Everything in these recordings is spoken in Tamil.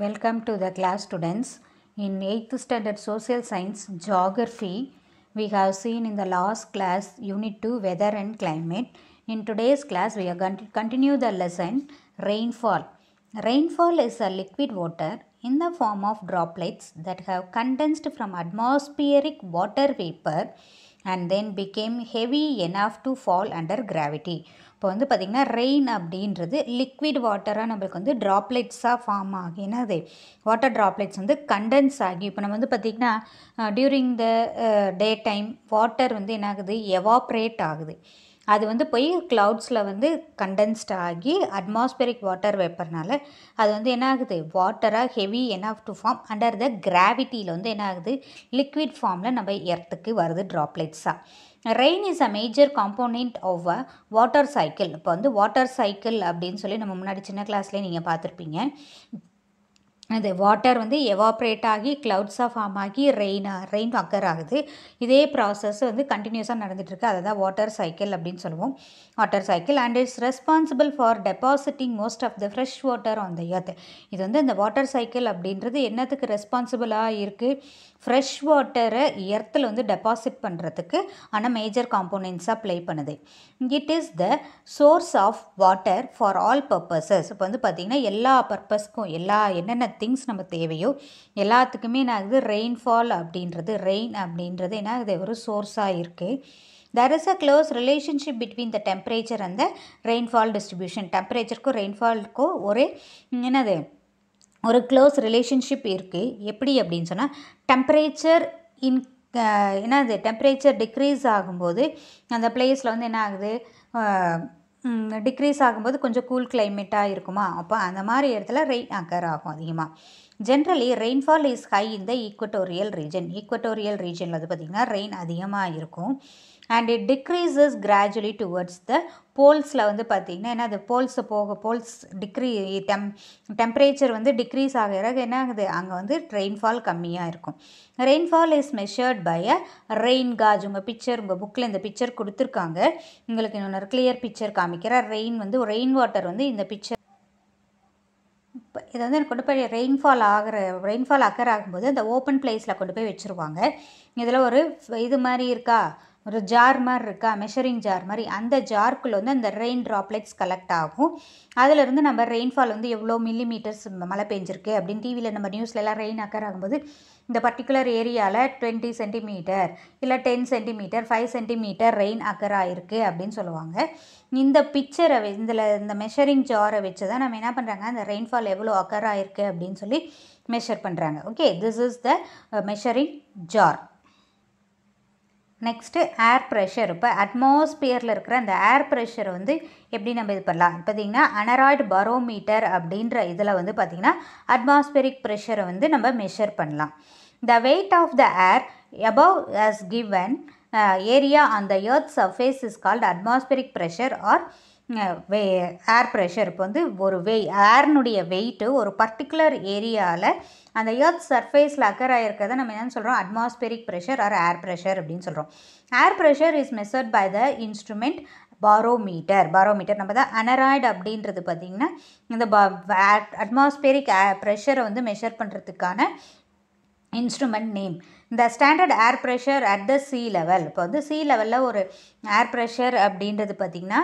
Welcome to the class students. In 8th standard social science geography, we have seen in the last class unit 2 weather and climate. In today's class, we are going to continue the lesson rainfall. Rainfall is a liquid water in the form of droplets that have condensed from atmospheric water vapor and then became heavy enough to fall under gravity. இப்போ வந்து பார்த்திங்கன்னா ரெயின் அப்படின்றது லிக்விட் வாட்டராக நம்மளுக்கு வந்து ட்ராப்லெட்ஸாக ஃபார்ம் ஆகினா அது வாட்டர் ட்ராப்லெட்ஸ் வந்து கண்டென்ஸ் ஆகி இப்போ நம்ம வந்து பார்த்திங்கன்னா during the day time water வந்து என்ன ஆகுது எவாப்ரேட் ஆகுது அது வந்து போய் க்ளவுட்ஸில் வந்து கண்டென்ஸ்ட் ஆகி அட்மாஸ்பியரிக் வாட்டர் வைப்பறனால அது வந்து என்ன ஆகுது வாட்டராக heavy enough to form under the கிராவிட்டியில் வந்து என்ன ஆகுது லிக்விட் ஃபார்மில் நம்ம எர்த்துக்கு வருது ட்ராப்லெட்ஸாக rain is a major component of a water cycle இப்போ வந்து வாட்டர் சைக்கிள் அப்படின்னு சொல்லி நம்ம முன்னாடி சின்ன கிளாஸ்லேயே நீங்கள் பார்த்துருப்பீங்க அது வாட்டர் வந்து எவாப்ரேட் ஆகி க்ளவுட்ஸாக ஃபார்ம் ஆகி ரெயினாக ரெயின் அக்கர் ஆகுது இதே ப்ராசஸ் வந்து கண்டினியூஸாக நடந்துகிட்ருக்கு அதை தான் வாட்டர் சைக்கிள் அப்படின்னு சொல்லுவோம் water cycle and it's responsible for depositing most of the fresh water on the earth இது வந்து இந்த வாட்டர் சைக்கிள் அப்படின்றது என்னத்துக்கு ரெஸ்பான்சிபிளாக இருக்குது ஃப்ரெஷ் வாட்டரை எர்த்தில் வந்து டெபாசிட் பண்ணுறதுக்கு ஆனால் மேஜர் காம்போனன்ட்ஸாக ப்ளே பண்ணுது it is the source of water for all purposes இப்போ வந்து பார்த்திங்கன்னா எல்லா பர்பஸ்க்கும் எல்லா என்னென்ன திங்ஸ் நம்ம தேவையோ எல்லாத்துக்குமே என்ன ஆகுது ரெயின்ஃபால் அப்படின்றது ரெயின் அப்படின்றது என்ன ஆகுது ஒரு சோர்ஸாக இருக்குது there is a close relationship between the temperature அந்த ரெயின்ஃபால் டிஸ்ட்ரிபியூஷன் டெம்பரேச்சருக்கும் ரெயின்ஃபால்க்கும் ஒரு என்னது ஒரு க்ளோஸ் ரிலேஷன்ஷிப் இருக்குது எப்படி அப்படின்னு சொன்னால் டெம்பரேச்சர் இன் என்னது டெம்பரேச்சர் டிக்ரீஸ் ஆகும்போது அந்த பிளேஸில் வந்து என்ன ஆகுது டிக்ரீஸ் ஆகும்போது கொஞ்சம் கூல் கிளைமேட்டாக இருக்குமா அப்போ அந்த மாதிரி இடத்துல ரெயின் அக்கர் ஆகும் அதிகமாக generally rainfall is high in equatorial region equatorial ரீஜனில் வந்து பார்த்திங்கன்னா ரெயின் அதிகமாக இருக்கும் and it decreases gradually towards the போல்ஸில் வந்து பார்த்திங்கன்னா ஏன்னா அது போல்ஸ் போக போல்ஸ் டிக்ரீ டெம் டெம்பரேச்சர் வந்து டிக்ரீஸ் ஆகிற என்ன ஆகுது அங்கே வந்து ரெயின்ஃபால் கம்மியாக இருக்கும் rainfall is measured by a rain gauge உங்கள் பிக்சர் உங்கள் புக்கில் இந்த பிக்சர் கொடுத்துருக்காங்க உங்களுக்கு இன்னொன்று கிளியர் பிக்சர் காமிக்கிற ரெயின் வந்து ரெயின் வாட்டர் வந்து இந்த பிக்சர் இப்போ இதை வந்து கொண்டு போய் ரெயின்ஃபால் ஆகிற ரெயின்ஃபால் அக்கர் ஆகும்போது அந்த ஓப்பன் பிளேஸில் கொண்டு போய் வச்சுருவாங்க இதில் ஒரு இது மாதிரி இருக்கா ஒரு ஜார் மாதிரி இருக்கா மெஷரிங் ஜார் மாதிரி அந்த ஜார்க்குள்ளே வந்து அந்த ரெயின் ட்ராப்லெட்ஸ் கலெக்ட் ஆகும் அதிலிருந்து நம்ம ரெயின்ஃபால் வந்து எவ்வளோ மில்லி மீட்டர்ஸ் மழை பெஞ்சிருக்கு அப்படின்னு டிவியில் நம்ம நியூஸ்லலாம் ரெயின் அக்கர் ஆகும்போது இந்த பர்டிகுலர் ஏரியாவில் டுவெண்ட்டி சென்டிமீட்டர் இல்லை ten centimetre five centimetre rain occur ஆகிருக்கு அப்படின்னு சொல்லுவாங்க இந்த பிக்சரை இதில் இந்த மெஷரிங் ஜாரை வச்சு தான் நம்ம என்ன பண்ணுறாங்க அந்த ரெயின்ஃபால் எவ்வளோ அக்கர் ஆகிருக்கு அப்படின்னு சொல்லி மெஷர் பண்ணுறாங்க okay this is the measuring jar next air pressure இப்போ அட்மாஸ்பியரில் இருக்கிற அந்த ஏர் ப்ரெஷர் வந்து எப்படி நம்ம இது பண்ணலாம் பார்த்திங்கன்னா அனராய்டு பரோமீட்டர் அப்படின்ற இதில் வந்து பார்த்திங்கன்னா அட்மாஸ்பியரிக் ப்ரெஷரை வந்து நம்ம மெஷர் பண்ணலாம் the weight of the air above as given area அந்த the earth surface is called atmospheric pressure or way air pressure இப்போ வந்து ஒரு வெய் ஏர்னுடைய வெயிட்டு ஒரு பர்டிகுலர் ஏரியாவில் அந்த ஏர்த் சர்ஃபேஸில் அக்கர் ஆகிருக்கிறத நம்ம என்னென்னு சொல்கிறோம் atmospheric pressure or air pressure அப்படின்னு சொல்கிறோம் air pressure is measured by the instrument barometer barometer நம்ம தான் அனராய்டு அப்படின்றது பார்த்திங்கன்னா இந்த அட்மாஸ்பியரிக் ப்ரெஷரை வந்து மெஷர் பண்ணுறதுக்கான இன்ஸ்ட்ருமெண்ட் நேம் இந்த standard air pressure at the sea level இப்போ வந்து சி லெவலில் ஒரு ஏர் ப்ரெஷர் அப்படின்றது பார்த்திங்கன்னா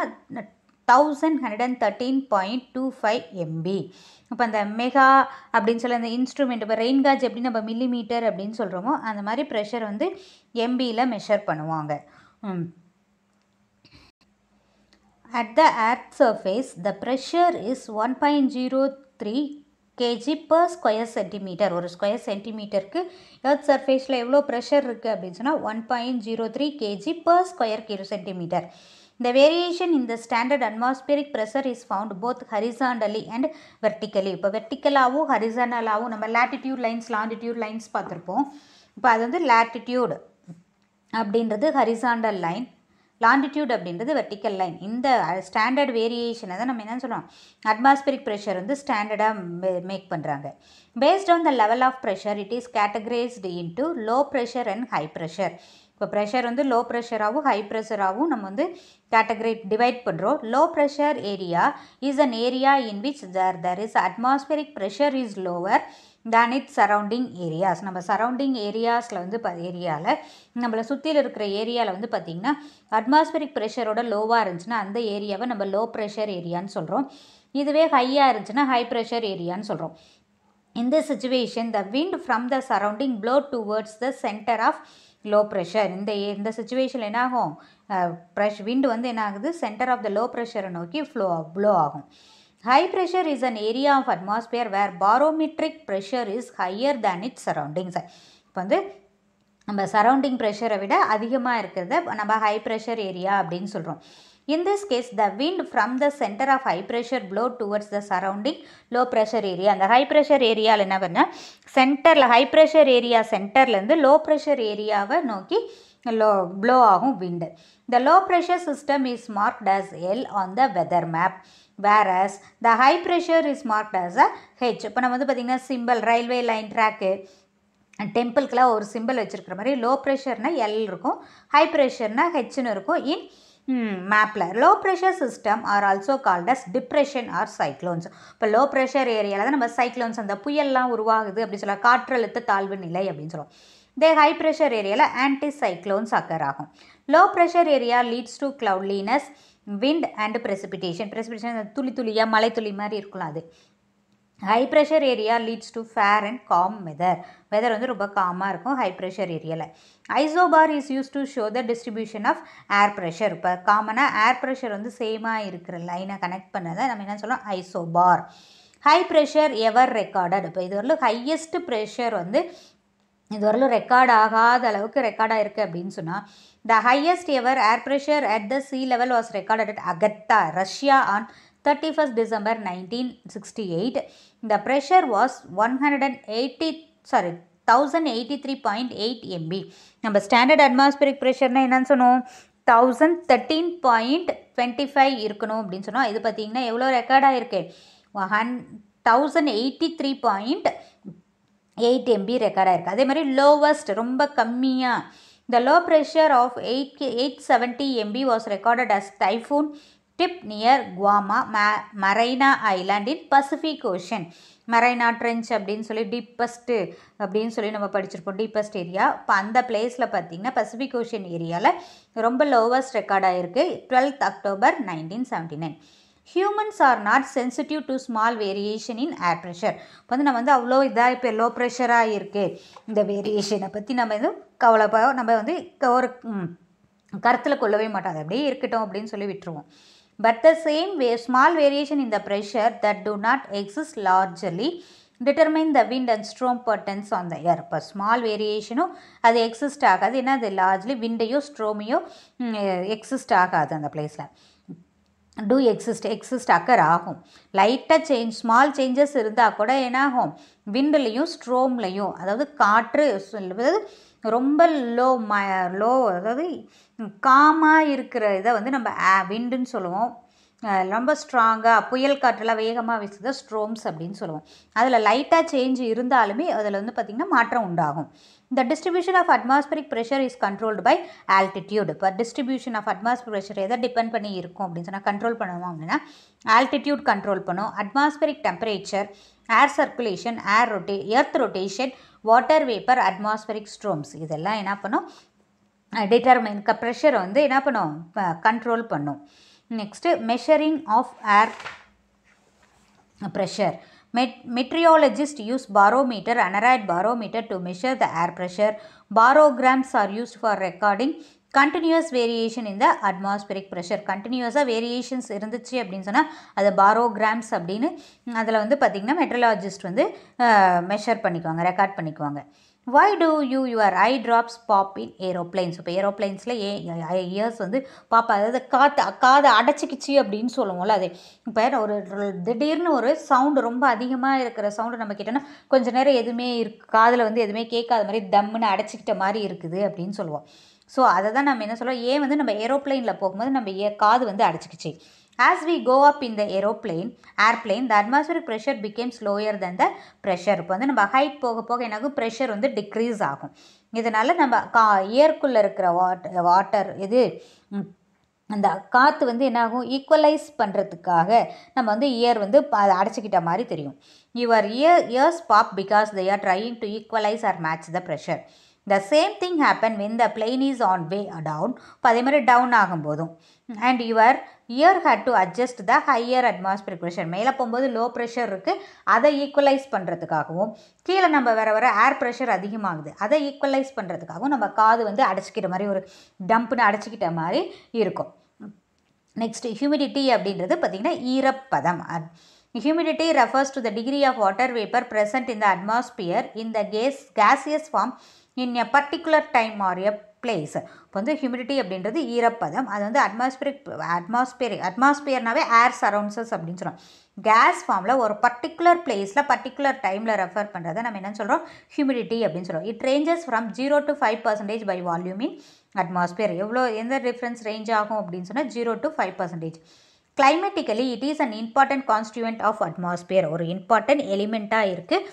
thousand hundred and thirteen point two five MB இப்போ அந்த மெகா அப்படின்னு சொல்லி அந்த இன்ஸ்ட்ருமெண்ட் இப்போ ரெயின் காஜ் எப்படி நம்ம மில்லி மீட்டர் அப்படின்னு சொல்கிறோமோ அந்த மாதிரி ப்ரெஷர் வந்து எம்பியில் மெஷர் பண்ணுவாங்க at the earth surface the pressure is one point zero three KG per square centimetre ஒரு ஸ்கொயர் சென்டிமீட்டருக்கு எர்த் சர்ஃபேஸில் எவ்வளோ ப்ரெஷர் இருக்குது அப்படின்னு சொன்னால் one point zero three KG per square kilo centimetre The variation in the standard atmospheric pressure is found both horizontally and vertically. இப்போ வெர்டிக்கலாகவும் ஹரிசானலாகவும் நம்ம லேட்டிடியூட் லைன்ஸ் லாண்டிடியூட் லைன்ஸ் பார்த்துருப்போம் இப்போ அது வந்து லேட்டிடியூடு அப்படின்றது ஹரிசாண்டல் லைன் லாண்டிடியூட் அப்படின்றது வெர்டிக்கல் லைன் இந்த ஸ்டாண்டர்ட் வேரியேஷனை தான் நம்ம என்னன்னு சொல்கிறோம் அட்மாஸ்பிரிக் ப்ரெஷர் வந்து ஸ்டாண்டர்டாக மேக் பண்ணுறாங்க based on the level of pressure it is categorised into low pressure and high pressure இப்போ ப்ரெஷர் வந்து லோ ப்ரெஷராகவும் ஹை ப்ரெஷராகவும் நம்ம வந்து கேட்டகரி டிவைட் பண்ணுறோம் low pressure area is an area in which there there is atmospheric pressure is lower than it surrounding areas நம்ம சரௌண்டிங் ஏரியாஸில் வந்து ப ஏரியாவில் நம்மளை சுற்றியில் இருக்கிற ஏரியாவில் வந்து பார்த்திங்கன்னா அட்மாஸ்பியரிக் ப்ரெஷரோட லோவாக இருந்துச்சுன்னா அந்த ஏரியாவை நம்ம லோ ப்ரெஷர் ஏரியான்னு சொல்கிறோம் இதுவே ஹையாக இருந்துச்சுன்னா ஹை ப்ரெஷர் ஏரியான்னு சொல்கிறோம் இந்த situation the wind from the surrounding blow towards the centre of low pressure இந்த இந்த சுச்சுவேஷனில் என்னாகும் ப்ரெஷ் விண்டு வந்து என்ன ஆகுது சென்டர் ஆஃப் த லோ ப்ரெஷரை நோக்கி ஃப்ளோ ப்ளோ ஆகும் high pressure is an area of atmosphere where barometric pressure is higher than it surroundings இப்போ வந்து நம்ம சரௌண்டிங் ப்ரெஷரை விட அதிகமாக இருக்கிறத நம்ம ஹை ப்ரெஷர் ஏரியா அப்படின்னு சொல்கிறோம் In this case, the wind from the center of high pressure blow towards the surrounding low pressure area. அந்த high pressure ஏரியாவில் என்ன பண்ண சென்டரில் ஹை ப்ரெஷர் ஏரியா சென்டர்லேருந்து லோ ப்ரெஷர் ஏரியாவை நோக்கி லோ ப்ளோ ஆகும் wind the low pressure system is marked as L on the weather map whereas the high pressure is marked as a H இப்போ நம்ம வந்து பார்த்திங்கன்னா சிம்பிள் ரயில்வே லைன் ட்ராக்கு டெம்பிள்க்கெலாம் ஒரு சிம்பிள் வச்சுருக்கிற மாதிரி லோ ப்ரெஷர்னால் எல் இருக்கும் ஹை ப்ரெஷர்னால் ஹெச்னு இருக்கும் இன் மேப்பில் low pressure system are also called as depression or cyclones இப்போ லோ ப்ரெஷர் ஏரியாவில் தான் நம்ம சைக்ளோன்ஸ் அந்த புயல்லாம் உருவாகுது அப்படின்னு சொல்லலாம் காற்றழுத்த தாழ்வு நிலை அப்படின்னு சொல்லுவோம் இதே ஹை ப்ரெஷர் ஏரியாவில் ஆன்டி சைக்ளோன்ஸ் அக்கர் ஆகும் low pressure area leads to cloudiness wind and precipitation precipitation துளி துளியாக மலை துளி மாதிரி இருக்கலாம் அது high pressure area leads to fair and calm weather weather வந்து ரொம்ப காமாக இருக்கும் ஹை ப்ரெஷர் ஏரியாவில் isobar is use to show the distribution of air pressure இப்போ காமனாக ஏர் ப்ரெஷர் வந்து சேமாக இருக்கிற லைனை கனெக்ட் பண்ணதை நம்ம என்ன சொல்லலாம் isobar high pressure ever recorded இப்போ இது வரலும் ஹையஸ்ட் ப்ரெஷர் வந்து இது வரலும் ரெக்கார்ட் ஆகாத அளவுக்கு ரெக்கார்டாக இருக்குது அப்படின்னு சொன்னால் the highest ever air pressure at the sea level was recorded at Agata Russia on thirty first December nineteen sixty eight இந்த pressure was one hundred and eighty sorry thousand eighty three point eight MB நம்ம ஸ்டாண்டர்ட் அட்மாஸ்பிரிக் ப்ரெஷர்னால் என்னென்னு சொன்னோம் thousand thirteen point twenty five இருக்கணும் அப்படின்னு சொன்னால் இது பார்த்திங்கன்னா எவ்வளோ ரெக்கார்டாக இருக்கு ஹன் thousand eighty three point eight MB ரெக்கார்டாக இருக்குது அதே மாதிரி லோவஸ்ட் ரொம்ப கம்மியாக இந்த low pressure of eight eight seventy MB was recorded as typhoon Tip near Guam ம Mariana island in Pacific ocean Mariana trench அப்படின்னு சொல்லி டீப்பஸ்ட்டு அப்படின்னு சொல்லி நம்ம படிச்சிருப்போம் டீப்பஸ்ட் ஏரியா இப்போ அந்த பிளேஸில் பார்த்தீங்கன்னா பசிஃபிக் ஓஷன் ஏரியாவில் ரொம்ப லோவஸ்ட் ரெக்கார்டாக இருக்குது twelfth October nineteen seventy nine humans are not sensitive to small variation in air pressure இப்போ வந்து நம்ம வந்து அவ்வளோ இதாக இப்போ லோ ப்ரெஷராக இருக்குது இந்த வேரியேஷனை பற்றி நம்ம எதுவும் கவலைப்போ நம்ம வந்து ஒரு கருத்தில் கொள்ளவே மாட்டாது அப்படியே இருக்கட்டும் அப்படின்னு சொல்லி விட்டுருவோம் but the same way small variation in the pressure that do not exist largely determine the wind and storm patterns on the air இப்போ ஸ்மால் வேரியேஷனும் அது எக்ஸிஸ்ட் ஆகாது ஏன்னா அது லார்ஜ்லி விண்டையோ ஸ்ட்ரோமையோ எக்ஸிஸ்ட் ஆகாது அந்த பிளேஸில் டூ எக்ஸிஸ்ட் எக்ஸிஸ்ட் அக்கர் ஆகும் லைட்டாக சேஞ்ச் ஸ்மால் சேஞ்சஸ் இருந்தால் கூட என்னாகும் விண்டுலேயும் ஸ்ட்ரோம்லையும் அதாவது காற்று அதாவது ரொம்ப லோ ம லோ அதாவது காமாக இருக்கிற இதை வந்து நம்ம ஆ விண்டுன்னு சொல்லுவோம் ரொம்ப ஸ்ட்ராங்காக புயல் காற்றெல்லாம் வேகமாக வீசுது ஸ்ட்ரோம்ஸ் அப்படின்னு சொல்லுவோம் அதில் லைட்டாக சேஞ்ச் இருந்தாலுமே அதில் வந்து பார்த்திங்கன்னா மாற்றம் உண்டாகும் இந்த distribution of atmospheric pressure is controlled by altitude இப்போ டிஸ்ட்ரிபியூஷன் ஆஃப் அட்மாஸ்பரிக் ப்ரெஷர் எதை டிபெண்ட் பண்ணி இருக்கும் அப்படின்னு சொன்னால் கண்ட்ரோல் பண்ணுவோம் அப்படின்னா ஆல்டிடியூட் கண்ட்ரோல் பண்ணும் atmospheric temperature air circulation air ரொட்டே earth rotation water vapour atmospheric storms இதெல்லாம் என்ன பண்ணும் டிட்டர்மைன் ப்ரெஷரை வந்து என்ன பண்ணும் கண்ட்ரோல் பண்ணும் next measuring of air pressure met meteorologist use barometer aneroid barometer to measure the air pressure barograms are used for recording continuous variation இந்த அட்மாஸ்பிரிக் ப்ரெஷர் கண்டினியூஸாக வேரியேஷன்ஸ் இருந்துச்சு அப்படின்னு சொன்னால் அது பாரோகிராம்ஸ் அப்படின்னு அதில் வந்து பார்த்திங்கன்னா மெட்ரலாஜிஸ்ட் வந்து மெஷர் பண்ணிக்குவாங்க ரெக்கார்ட் பண்ணிக்குவாங்க why do you your ear drops pop in aeroplanes இப்போ ஏரோப்ளைன்ஸில் ஏ இயர்ஸ் வந்து பாப்பா அதாவது காற்று காதை அடைச்சிக்கிச்சு அப்படின்னு சொல்லுவோம்ல அது இப்போ ஒரு திடீர்னு ஒரு சவுண்டு ரொம்ப அதிகமாக இருக்கிற சவுண்டு நம்ம கிட்டோன்னா கொஞ்சம் நேரம் எதுவுமே இருக்கு காதில் வந்து எதுவுமே கேட்காத மாதிரி தம்முன்னு அடைச்சிக்கிட்ட மாதிரி இருக்குது அப்படின்னு சொல்லுவோம் ஸோ அதை தான் நம்ம என்ன சொல்கிறோம் ஏன் வந்து நம்ம ஏரோப்ளைனில் போகும்போது நம்ம ஏ காது வந்து அடிச்சிக்கிச்சு as we go up in the aeroplane the atmosphere pressure becomes lower then the pressure இப்போ வந்து நம்ம ஹைட் போக போக எனக்கும் ப்ரெஷர் வந்து டிக்ரீஸ் ஆகும் இதனால் நம்ம கா இயற்குள்ளே இருக்கிற வாட் வாட்டர் இது அந்த காற்று வந்து என்னாகும் ஈக்குவலைஸ் பண்ணுறதுக்காக நம்ம வந்து இயர் வந்து அதை அடைச்சிக்கிட்ட மாதிரி தெரியும் your ear ears pop because they are trying to equalise or match the pressure the same thing happen when the plane is on way down இப்போ அதே மாதிரி டவுன் ஆகும்போதும் and your ear had to adjust the higher atmosphere pressure மேலே போகும்போது லோ ப்ரெஷர் இருக்குது அதை ஈக்குவலைஸ் பண்ணுறதுக்காகவும் கீழே நம்ம வர வர ஏர் ப்ரெஷர் அதிகமாகுது அதை ஈக்குவலைஸ் பண்ணுறதுக்காகவும் நம்ம காது வந்து அடைச்சிக்கிற மாதிரி ஒரு டம்ப்னு அடைச்சிக்கிட்ட மாதிரி இருக்கும் நெக்ஸ்ட் ஹியூமிடிட்டி அப்படின்றது பார்த்திங்கன்னா ஈரப்பதம் humidity refers to the degree of water vapour present in the atmosphere இந்த gas gaseous form in a particular time or a place இப்போ வந்து ஹியூமிடிட்டி அப்படின்றது ஈரப்பதம் அது வந்து அட்மாஸ்பியரிக் அட்மாஸ்பியரிக் அட்மாஸ்பியர்னாவே ஏர் சரௌண்ட்ஸஸ் அப்படின்னு சொல்கிறோம் கேஸ் ஃபார்மில் ஒரு பர்டிகுலர் பிளேஸில் பர்டிகுலர் டைமில் ரெஃபர் பண்ணுறதை நம்ம என்னென்னு சொல்கிறோம் ஹியூமிடிட்டி அப்படின்னு சொல்கிறோம் it ranges from zero to five percentage by volume in atmosphere எவ்வளோ எந்த டிஃப்ரென்ஸ் ரேஞ்ச் ஆகும் அப்படின்னு சொன்னால் zero to five percentage climatically it is an important constituent of atmosphere ஒரு இம்பார்ட்டன்ட் எலிமெண்ட்டாக இருக்குது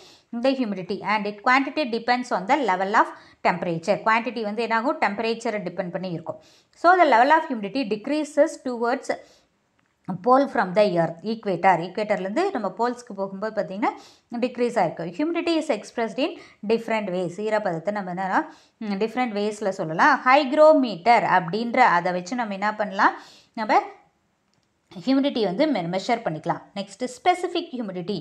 the humidity and it quantity depends on the level of temperature quantity வந்து என்னாகும் டெம்பரேச்சரை depend பண்ணி இருக்கும் so the level of humidity decreases towards pole from the earth equator ஈக்குவேட்டர்லேருந்து நம்ம போல்ஸ்க்கு போகும்போது பார்த்தீங்கன்னா டிக்ரீஸ் ஆகிருக்கும் humidity is expressed in different ways ஈரப்பதத்தை நம்ம என்னன்னா டிஃப்ரெண்ட் வேஸில் சொல்லலாம் ஹைக்ரோமீட்டர் அப்படின்ற அதை வச்சு நம்ம என்ன பண்ணலாம் நம்ம ஹியூமிடிட்டி வந்து மெஷர் பண்ணிக்கலாம் next specific humidity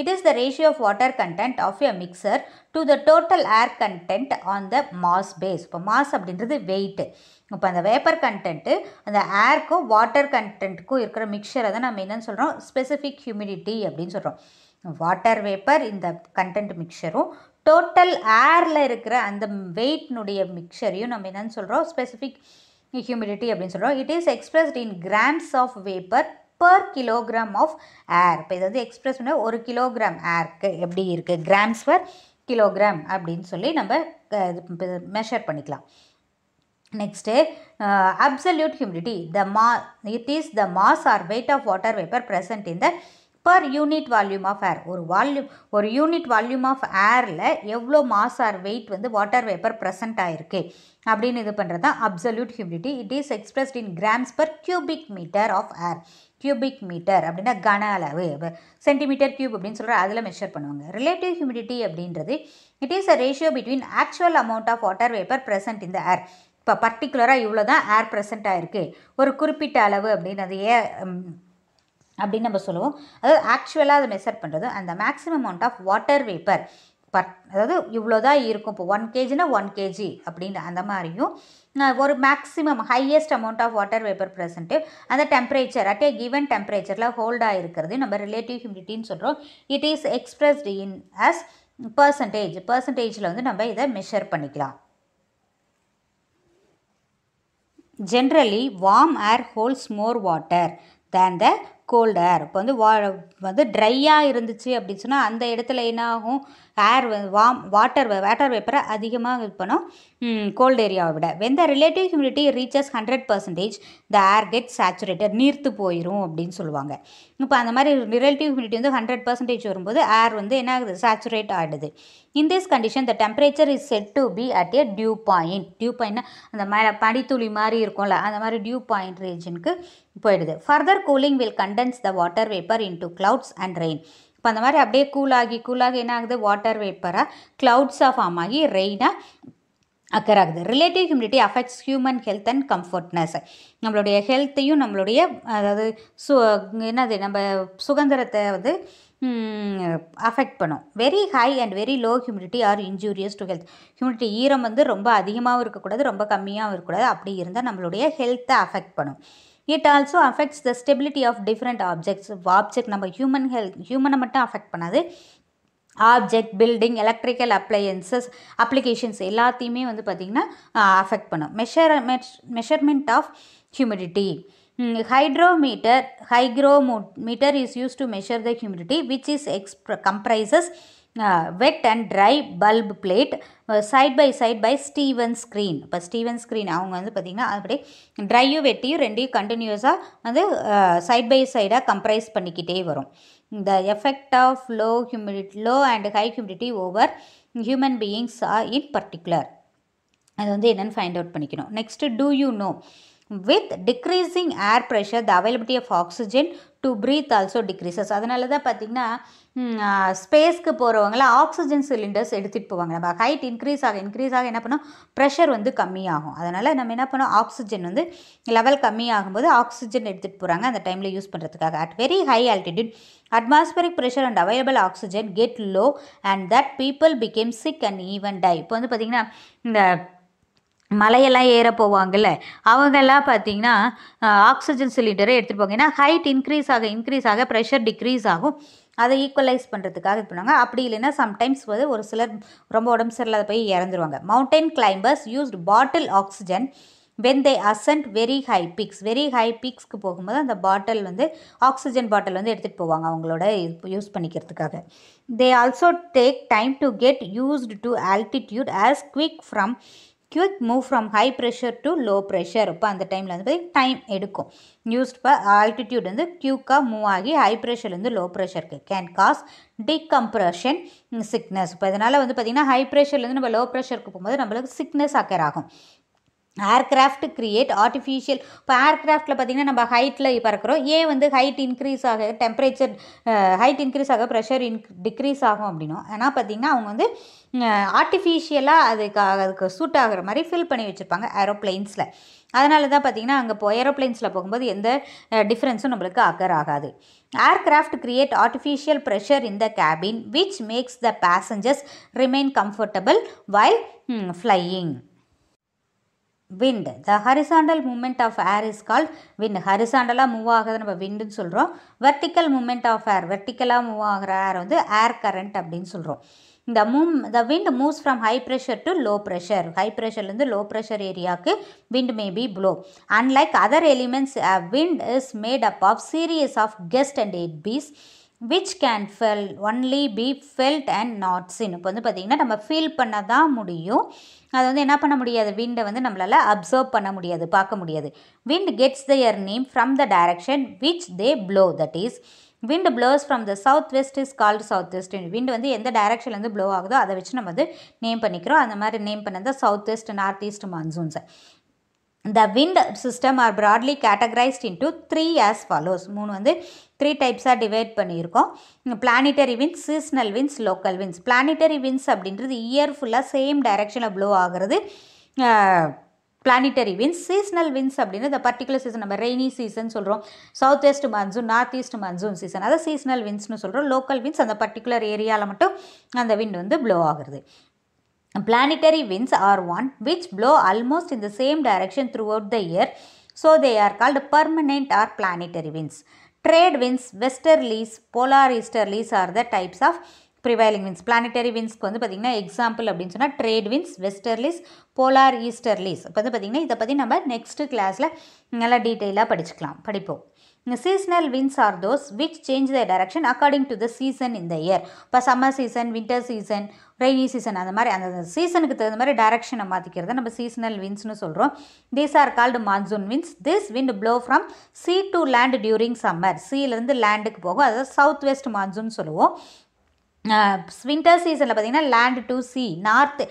it is the ratio of water content of a mixture to the total air content on the mass base இப்போ மாஸ் அப்படின்றது வெயிட்டு இப்போ அந்த வேப்பர் கண்டென்ட்டு அந்த ஏர்க்கும் வாட்டர் கண்டென்ட்டுக்கும் இருக்கிற மிக்சரை தான் நம்ம என்னென்னு சொல்கிறோம் ஸ்பெசிஃபிக் ஹியூமிடிட்டி அப்படின்னு சொல்கிறோம் வாட்டர் வேப்பர் இந்த கண்டென்ட் மிக்சரும் டோட்டல் ஏரில் இருக்கிற அந்த வெயிட்னுடைய மிக்சரையும் நம்ம என்னென்னு சொல்கிறோம் ஸ்பெசிஃபிக் ஹியூமிடிட்டி அப்படின்னு சொல்கிறோம் it is expressed in grams of vapour per kilogram of air இப்போ இது வந்து எக்ஸ்பிரஸ் பண்ண ஒரு கிலோகிராம் ஏர்க்கு எப்படி இருக்குது கிராம்ஸ் பர் கிலோகிராம் அப்படின்னு சொல்லி நம்ம மெஷர் பண்ணிக்கலாம் நெக்ஸ்ட்டு அப்சல்யூட் ஹியூமிடிட்டி த மா it is the mass or weight of water vapour present in the per unit volume of air ஒரு வால்யூம் ஒரு யூனிட் வால்யூம் ஆஃப் ஏரில் எவ்வளோ மாஸ் ஆர் வெயிட் வந்து வாட்டர் வேப்பர் ப்ரெசன்ட் ஆகிருக்கு அப்படின்னு இது பண்ணுறது தான் absolute humidity it is expressed in grams per cubic metre of air cubic metre அப்படின்னா கன அளவு சென்டிமீட்டர் கியூப் அப்படின்னு சொல்கிற அதில் மெஷர் பண்ணுவாங்க ரிலேட்டிவ் ஹியூமிடிட்டி அப்படின்றது it is a ratio between actual amount of water vapour present இந்த ஏர் இப்போ பர்டிகுலராக இவ்வளோ தான் ஏர் ப்ரெசென்ட் ஆயிருக்கு ஒரு குறிப்பிட்ட அளவு அப்படின்னு அது ஏ அப்படின்னு நம்ம சொல்லுவோம் அதாவது ஆக்சுவலாக அதை மெஷர் பண்ணுறது அந்த maximum amount of water vapour per அதாவது இவ்வளோ தான் இருக்கும் இப்போ ஒன் கேஜினா ஒன் கேஜி அப்படின்ற அந்த மாதிரியும் ஒரு maximum highest amount of water vapour present அந்த டெம்பரேச்சர் அட் ஏ கிவன் டெம்பரேச்சரில் ஹோல்டாக இருக்கிறது நம்ம ரிலேட்டிவ் ஹியூமிடிட்டின்னு சொல்கிறோம் it is expressed in as percentage பர்சன்டேஜில் வந்து நம்ம இதை மெஷர் பண்ணிக்கலாம் generally warm air holds more water than the colder இப்போ வந்து வா வந்து ட்ரையாக இருந்துச்சு அப்படின்னு சொன்னால் அந்த இடத்துல என்ன ஆகும் ஏர் வாம் வாட்டர் வாட்டர் வேப்பரை அதிகமாக இது பண்ணும் கோல்டு ஏரியாவை விட வெந்த relative humidity reaches hundred percentage the air get saturated நீர்த்து போயிடும் அப்படின்னு சொல்லுவாங்க இப்போ அந்த மாதிரி ரிலேட்டிவ் ஹியூமிடிட்டி வந்து ஹண்ட்ரட் பர்சன்டேஜ் வரும்போது ஏர் வந்து என்ன ஆகுது சேச்சுரேட் ஆகிடுது in this condition the temperature is set to be at a dew point dew பாயிண்ட்னா அந்த மேலே பனித்துளி மாதிரி இருக்கும்ல அந்த மாதிரி டியூ பாயிண்ட் ரீஜனுக்கு போயிடுது further cooling will condense the water vapour to clouds and rain இப்போ அந்த மாதிரி அப்படியே கூலாகி கூலாகி என்ன ஆகுது வாட்டர் வேப்பராக க்ளவுட்ஸாக ஃபார்ம் ஆகி ரெயினாக அக்கர் ஆகுது relative humidity affects human health and comfortness நம்மளுடைய ஹெல்த்தையும் நம்மளுடைய அதாவது சு என்னது நம்ம சுதந்திரத்தை வந்து அஃபெக்ட் பண்ணும் very high and very low humidity are injurious to health humidity ஈரம் வந்து ரொம்ப அதிகமாகவும் இருக்கக்கூடாது ரொம்ப கம்மியாகவும் இருக்கக்கூடாது அப்படி இருந்தால் நம்மளுடைய ஹெல்த்தை அஃபெக்ட் பண்ணும் it also affects the stability of different objects object நம்ம ஹியூமன் ஹெல்த் ஹியூமனை மட்டும் அஃபெக்ட் பண்ணாது object building electrical appliances applications எல்லாத்தையுமே வந்து பார்த்திங்கன்னா அஃபெக்ட் பண்ணும் measure measurement of humidity hydrometer hygrometer is use to measure the humidity which is எக்ஸ்ப்ர comprises wet and dry bulb placed side by side by Stevenson screen இப்போ ஸ்டீவன் ஸ்க்ரீன் அவங்க வந்து பார்த்திங்கன்னா அப்படியே ட்ரையும் வெட்டியும் ரெண்டையும் கண்டினியூஸாக வந்து சைட் பை சைடாக கம்ப்ரைஸ் பண்ணிக்கிட்டே வரும் the effect of low humidity low and high humidity over human beings or in particular அது வந்து என்னென்னு ஃபைண்ட் அவுட் பண்ணிக்கணும் next do you know with decreasing air pressure the availability of oxygen to breathe also decreases அதனால தான் பார்த்திங்கன்னா ஸ்பேஸ்க்கு போகிறவங்களாம் ஆக்சிஜன் சிலிண்டர்ஸ் எடுத்துகிட்டு போவாங்க நம்ம ஹைட் இன்க்ரீஸ் ஆக இன்க்ரீஸ் ஆக என்ன பண்ணோம் ப்ரெஷர் வந்து கம்மியாகும் அதனால் நம்ம என்ன பண்ணோம் ஆக்சிஜன் வந்து லெவல் கம்மியாகும்போது ஆக்சிஜன் எடுத்துகிட்டு போகிறாங்க அந்த டைமில் யூஸ் பண்ணுறதுக்காக at very high altitude atmospheric pressure and available oxygen get low and that people become sick and even die இப்போ வந்து பார்த்திங்கன்னா இந்த மலையெல்லாம் ஏற போவாங்கள்ல அவங்கெல்லாம் பார்த்திங்கன்னா ஆக்சிஜன் சிலிண்டரை எடுத்துகிட்டு போவாங்க ஏன்னா ஹைட் இன்க்ரீஸ் ஆக இன்க்ரீஸ் ஆக ப்ரெஷர் டிக்ரீஸ் ஆகும் அதை ஈக்குவலைஸ் பண்ணுறதுக்காக இது பண்ணுவாங்க அப்படி இல்லைன்னா சம்டைம்ஸ் வந்து ஒரு சிலர் ரொம்ப உடம்பு சரியில்லாத போய் இறந்துருவாங்க mountain climbers used bottle oxygen when they ascend very high peaks very high பிக்ஸ்க்கு போகும்போது அந்த பாட்டில் வந்து ஆக்சிஜன் பாட்டில் வந்து எடுத்துகிட்டு போவாங்க அவங்களோட யூஸ் பண்ணிக்கிறதுக்காக they also take time to get used to altitude as quick from quick move from high pressure to low pressure இப்போ அந்த டைமில் வந்து டைம் எடுக்கும் யூஸ்ட் இப்போ ஆல்டிடியூட் வந்து க்யூக்காக மூவ் ஆகி ஹை ப்ரெஷர்லேருந்து லோ ப்ரெஷருக்கு கேன் காஸ் டிகம்ப்ரஷன் சிக்னஸ் இப்போ இதனால் வந்து பார்த்திங்கன்னா ஹை ப்ரெஷர்லேருந்து நம்ம லோ ப்ரெஷருக்கு போகும்போது நம்மளுக்கு சிக்னஸ் அக்கர் ஆகும் ஏர்க்ராஃப்ட் கிரியேட் ஆர்டிஃபிஷியல் இப்போ ஏர்க்ராஃப்ட்டில் பார்த்திங்கன்னா நம்ம ஹைட்டில் பறக்கிறோம் ஏன் வந்து ஹைட் இன்க்ரீஸ் ஆக டெம்பரேச்சர் ஹைட் இன்க்ரீஸ் ஆக ப்ரெஷர் இன் டிக்ரீஸ் ஆகும் அப்படின்னும் ஏன்னா பார்த்திங்கன்னா அவங்க வந்து ஆர்டிஃபிஷியலாக அதுக்கு அதுக்கு சூட் ஆகிற மாதிரி ஃபில் பண்ணி வச்சுருப்பாங்க ஏரோப்ளைன்ஸில் அதனால தான் பார்த்திங்கன்னா அங்கே ஏரோப்ளைன்ஸில் போகும்போது எந்த டிஃப்ரென்ஸும் நம்மளுக்கு அக்கர் ஆகாது aircraft create artificial pressure in the cabin which makes the passengers remain comfortable while flying wind the horizontal movement of air is called wind ஹரிசாண்டலாக மூவ் ஆகுது நம்ம விண்டுன்னு சொல்கிறோம் வெர்டிக்கல் மூமெண்ட் ஆஃப் ஏர் வெர்டிக்கலாக மூவ் ஆகிற ஏர் வந்து ஏர் கரண்ட் அப்படின்னு சொல்கிறோம் இந்த மூம் the wind moves from high pressure to low pressure high ப்ரெஷர்லேருந்து லோ ப்ரெஷர் ஏரியாவுக்கு wind may be blow unlike other elements wind is made up of series of gust and eight piece which can feel only be felt and நாட்ஸின் இப்போ வந்து பார்த்திங்கன்னா நம்ம ஃபீல் பண்ண தான் முடியும் அது வந்து என்ன பண்ண முடியாது விண்டை வந்து நம்மளால் அப்சர்வ் பண்ண முடியாது பார்க்க முடியாது wind gets their name from the direction which they blow that is wind blows from the south west is called south west wind வந்து எந்த டைரக்ஷன்லேருந்து ப்ளோ ஆகுதோ அதை வச்சு நம்ம வந்து நேம் பண்ணிக்கிறோம் அந்த மாதிரி நேம் பண்ணது சவுத் வெஸ்ட் நார்த் ஈஸ்ட் மான்சூன்ஸை the wind system are broadly categorised into three as follows மூணு வந்து த்ரீ டைப்ஸாக டிவைட் பண்ணியிருக்கோம் planetary winds seasonal winds local winds planetary winds அப்படின்றது இயர் ஃபுல்லாக சேம் டைரெக்ஷனில் ப்ளோ ஆகிறது பிளானிட்டரி வின்ஸ் சீஸ்னல் வின்ஸ் அப்படின்னு இந்த பர்டிகுலர் சீசன் நம்ம ரெய்னி சீசன் சொல்கிறோம் south west monsoon north east monsoon season அதை சீஸ்னல் வின்ஸ்னு சொல்கிறோம் லோக்கல் வின்ஸ் அந்த பர்டிகுலர் ஏரியாவில் மட்டும் அந்த விண்ட் வந்து ப்ளோ ஆகுறது planetary winds are one which blow almost in the same direction throughout the year so they are called permanent or planetary winds trade winds westerlies polar easterlies are the types of prevailing winds planetary வின்ஸ்க்கு வந்து பார்த்திங்கன்னா எக்ஸாம்பிள் அப்படின்னு சொன்னால் trade winds westerlies polar easterlies இப்போ வந்து பார்த்திங்கன்னா இதை பற்றி நம்ம நெக்ஸ்ட்டு கிளாஸில் நல்லா டீட்டெயிலாக படிச்சுக்கலாம் படிப்போம் seasonal winds are those which change the direction according to the season இந்த இயர் இப்போ summer season winter season rainy season அந்த மாதிரி அந்த சீசனுக்கு தகுந்த மாதிரி டேரக்ஷனை மாற்றிக்கிறத நம்ம சீசனல் வின்ஸ்னு சொல்கிறோம் these are called monsoon winds this wind blow from sea to land during summer சீலேருந்து லேண்டுக்கு போகும் அதாவது சவுத் வெஸ்ட் மான்சூன் சொல்லுவோம் வின்டர் சீசனில் பார்த்திங்கன்னா land to sea north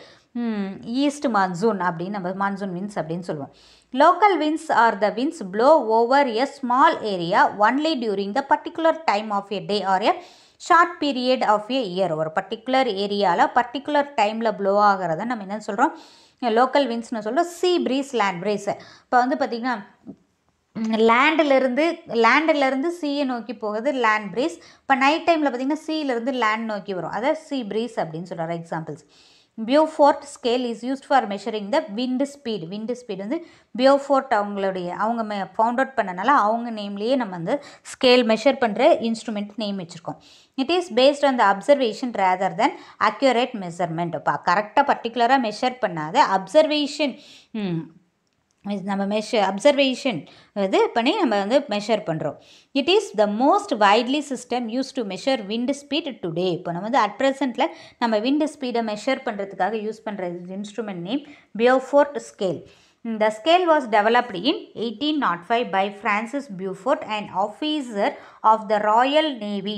east monsoon அப்படின்னு நம்ம மான்சூன் வின்ஸ் அப்படின்னு சொல்லுவோம் local winds are the winds blow over a small area only during the particular time of a day or a short period of a year ஒரு பர்டிகுலர் ஏரியாவில் பர்டிகுலர் டைமில் ப்ளோ ஆகிறத நம்ம என்ன சொல்கிறோம் லோக்கல் வின்ஸ்னு சொல்கிறோம் சி ப்ரீஸ் லேண்ட் ப்ரீஸ் இப்போ வந்து பார்த்திங்கன்னா லேண்டில் இருந்து சீயை நோக்கி போகுது லேண்ட் ப்ரீஸ் இப்போ நைட் டைமில் பார்த்திங்கன்னா சீலேருந்து லேண்ட் நோக்கி வரும் அதை சீ ப்ரீஸ் அப்படின்னு சொல்கிறார் examples Beaufort scale is used for measuring the wind speed wind speed வந்து பியோஃபோர்ட் அவங்களுடைய அவங்க மெ ஃபவுண்ட் அவுட் பண்ணனால அவங்க நேம்லேயே நம்ம வந்து ஸ்கேல் மெஷர் பண்ணுற இன்ஸ்ட்ருமெண்ட் நேம் வச்சுருக்கோம் it is based on the observation rather than accurate measurement இப்போ கரெக்டாக பர்டிகுலராக மெஷர் பண்ணாத அப்சர்வேஷன் நம்ம மெஷர் அப்சர்வேஷன் இது பண்ணி நம்ம வந்து மெஷர் பண்ணுறோம் it is the most widely system use to measure wind speed today இப்போ நம்ம வந்து அட் ப்ரெசென்ட்டில் நம்ம விண்ட் ஸ்பீடை மெஷர் பண்ணுறதுக்காக யூஸ் பண்ணுற instrument name Beaufort scale scale was developed in eighteen nought five by Francis Beaufort and officer of the Royal Navy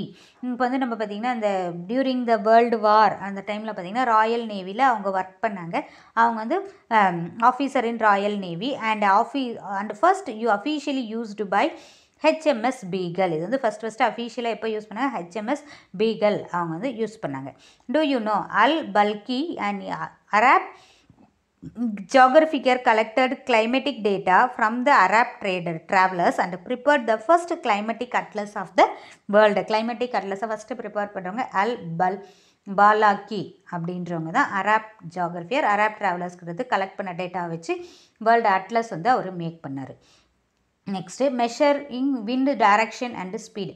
இப்போ வந்து நம்ம பார்த்திங்கன்னா அந்த டியூரிங் த வேர்ல்டு வார் அந்த டைமில் பார்த்திங்கன்னா ராயல் நேவியில் அவங்க ஒர்க் பண்ணாங்க அவங்க வந்து officer in Royal Navy and ஆஃபீ and first you officially used by HMS Beagle இது வந்து ஃபஸ்ட் ஃபஸ்ட்டு அஃபீஷியலாக எப்போ யூஸ் பண்ணாங்க ஹெச்எம்எஸ் பீகல் அவங்க வந்து யூஸ் பண்ணாங்க to you know Al Balkhi and Arab geographer collected climatic data from the Arab trader travelers and prepared the first climatic atlas of the world. Climatic atlas first prepare பண்ணுறவங்க அல் பல் பாலாக்கி அப்படின்றவங்க தான் அராப் ஜாகிரஃபியர் அராப் ட்ராவலர்ஸ்ங்கிறது கலெக்ட் பண்ண டேட்டா வச்சு வேர்ல்டு அட்லஸ் வந்து அவர் மேக் பண்ணார் next measuring wind direction and speed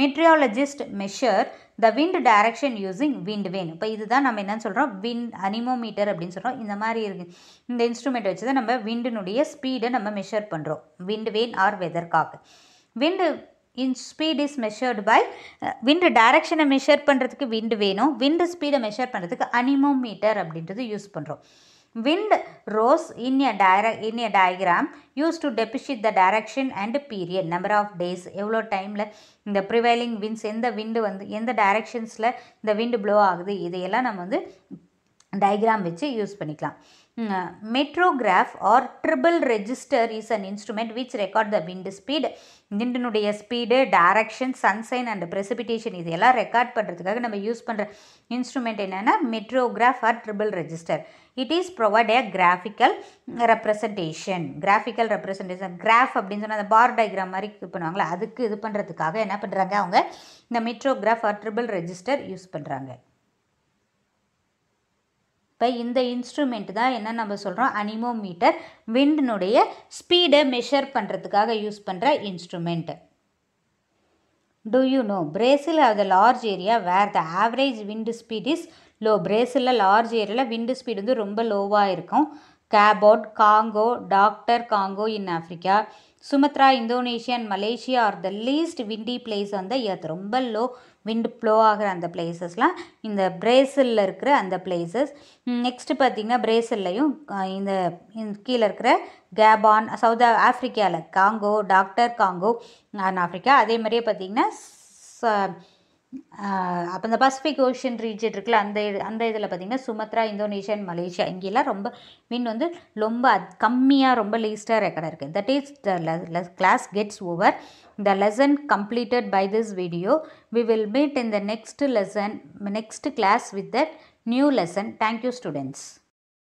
meteorologist measure the wind direction using wind vane இப்போ இதுதான் நம்ம என்னன்னு சொல்கிறோம் விண்ட் அனிமோமீட்டர் அப்படின்னு சொல்கிறோம் இந்த மாதிரி இருக்குது இந்த இன்ஸ்ட்ருமெண்ட் வச்சு தான் நம்ம விண்டினுடைய ஸ்பீடை நம்ம மெஷர் பண்ணுறோம் wind vane or weather cock wind in speed is measured by wind டைரக்ஷனை மெஷர் பண்ணுறதுக்கு விண்டு வேணும் விண்டு ஸ்பீடை மெஷர் பண்ணுறதுக்கு அனிமோமீட்டர் அப்படின்றது யூஸ் பண்ணுறோம் Wind rose in a, direct, in a diagram used to depict the direction and period, number of days, எவ்வளோ டைமில் இந்த ப்ரிவைலிங் விண்ட்ஸ் எந்த விண்டு வந்து எந்த டைரக்ஷன்ஸில் இந்த விண்டு ப்ளோ ஆகுது இதையெல்லாம் நம்ம வந்து டயக்ராம் வச்சு யூஸ் பண்ணிக்கலாம் meteorograph or triple register is an instrument which record the wind speed விண்டினுடைய speed direction sunshine and precipitation இதெல்லாம் ரெக்கார்ட் பண்ணுறதுக்காக நம்ம யூஸ் பண்ணுற இன்ஸ்ட்ருமெண்ட் என்னென்னா meteorograph or triple register it is provide a graphical representation graphical representation graph அப்படின்னு சொன்னால் அந்த பார் டயக்ராம் மாதிரி இது பண்ணுவாங்களே அதுக்கு இது பண்ணுறதுக்காக என்ன பண்ணுறாங்க அவங்க இந்த meteorograph or triple register use பண்ணுறாங்க இப்போ இந்த இன்ஸ்ட்ருமெண்ட் தான் என்ன நம்ம சொல்கிறோம் அனிமோமீட்டர் விண்டினுடைய ஸ்பீடை மெஷர் பண்ணுறதுக்காக யூஸ் பண்ணுற instrument do you know Brazil of the large area where the average wind speed is low பிரேசிலில் லார்ஜ் ஏரியாவில் விண்டு ஸ்பீடு வந்து ரொம்ப லோவாக இருக்கும் Gabon Congo doctor Congo in Africa Sumatra Indonesia and Malaysia are the least windy place on the earth ரொம்ப லோ விண்டு ப்ளோ ஆகிற அந்த பிளேசஸ்லாம் இந்த பிரேசிலில் இருக்கிற அந்த பிளேசஸ் நெக்ஸ்ட்டு பார்த்தீங்கன்னா பிரேசில்லையும் இந்த கீழே இருக்கிற கேபான் சவுத் ஆஃப்ரிக்காவில் Congo doctor Congo on Africa அதே மாதிரியே பார்த்தீங்கன்னா அப்போ இந்த பசிபிக் ஓஷன் ரீஜன் இருக்குல்ல அந்த இது அந்த இதில் பார்த்திங்கன்னா சுமத்ரா இந்தோனேஷியா அண்ட் மலேசியா இங்கெல்லாம் ரொம்ப மீன் வந்து ரொம்ப கம்மியாக ரொம்ப லீஸ்டாக ரெக்கார்டாக இருக்குது that is the class gets over the lesson completed by this video we will meet in the next lesson next class with the new lesson thank you students